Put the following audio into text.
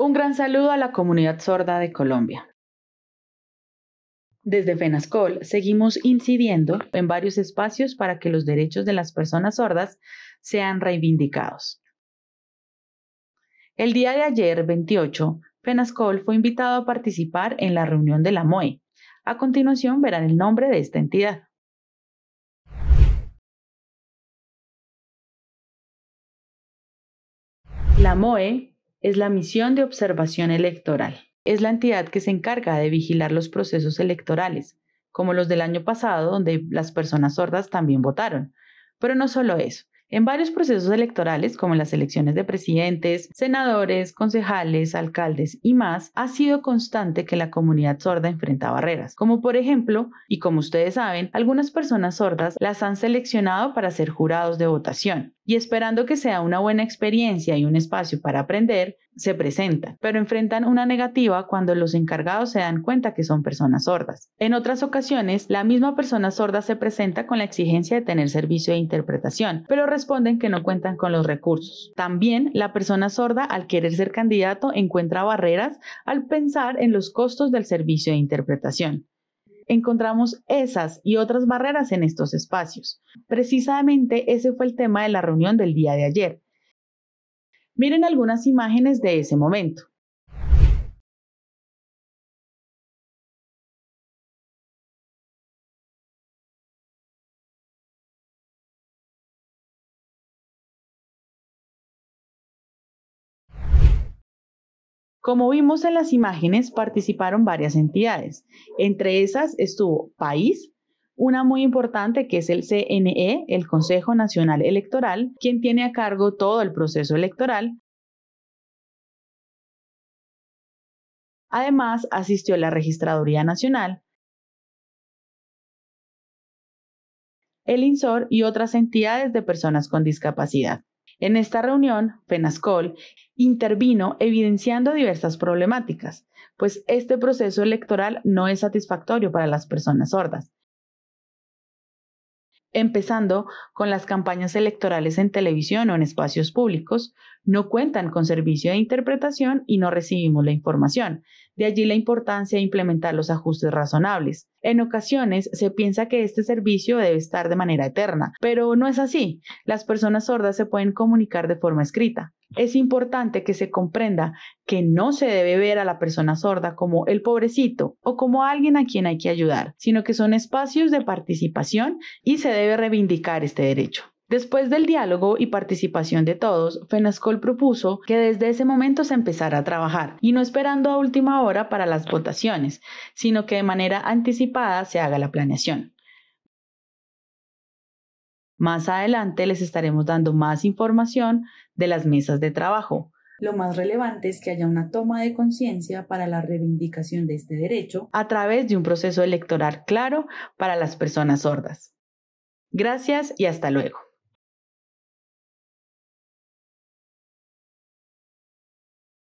Un gran saludo a la comunidad sorda de Colombia. Desde FENASCOL seguimos incidiendo en varios espacios para que los derechos de las personas sordas sean reivindicados. El día de ayer, 28, FENASCOL fue invitado a participar en la reunión de la MOE. A continuación verán el nombre de esta entidad. La MOE es la misión de observación electoral. Es la entidad que se encarga de vigilar los procesos electorales, como los del año pasado, donde las personas sordas también votaron. Pero no solo eso. En varios procesos electorales, como las elecciones de presidentes, senadores, concejales, alcaldes y más, ha sido constante que la comunidad sorda enfrenta barreras, como por ejemplo, y como ustedes saben, algunas personas sordas las han seleccionado para ser jurados de votación, y esperando que sea una buena experiencia y un espacio para aprender, se presenta, pero enfrentan una negativa cuando los encargados se dan cuenta que son personas sordas. En otras ocasiones, la misma persona sorda se presenta con la exigencia de tener servicio de interpretación, pero responden que no cuentan con los recursos. También, la persona sorda, al querer ser candidato, encuentra barreras al pensar en los costos del servicio de interpretación encontramos esas y otras barreras en estos espacios. Precisamente ese fue el tema de la reunión del día de ayer. Miren algunas imágenes de ese momento. Como vimos en las imágenes, participaron varias entidades. Entre esas estuvo País, una muy importante que es el CNE, el Consejo Nacional Electoral, quien tiene a cargo todo el proceso electoral. Además, asistió la Registraduría Nacional, el INSOR y otras entidades de personas con discapacidad. En esta reunión, Penascol intervino evidenciando diversas problemáticas, pues este proceso electoral no es satisfactorio para las personas sordas, empezando con las campañas electorales en televisión o en espacios públicos, no cuentan con servicio de interpretación y no recibimos la información. De allí la importancia de implementar los ajustes razonables. En ocasiones se piensa que este servicio debe estar de manera eterna, pero no es así. Las personas sordas se pueden comunicar de forma escrita. Es importante que se comprenda que no se debe ver a la persona sorda como el pobrecito o como alguien a quien hay que ayudar, sino que son espacios de participación y se debe reivindicar este derecho. Después del diálogo y participación de todos, FENASCOL propuso que desde ese momento se empezara a trabajar, y no esperando a última hora para las votaciones, sino que de manera anticipada se haga la planeación. Más adelante les estaremos dando más información de las mesas de trabajo. Lo más relevante es que haya una toma de conciencia para la reivindicación de este derecho a través de un proceso electoral claro para las personas sordas. Gracias y hasta luego.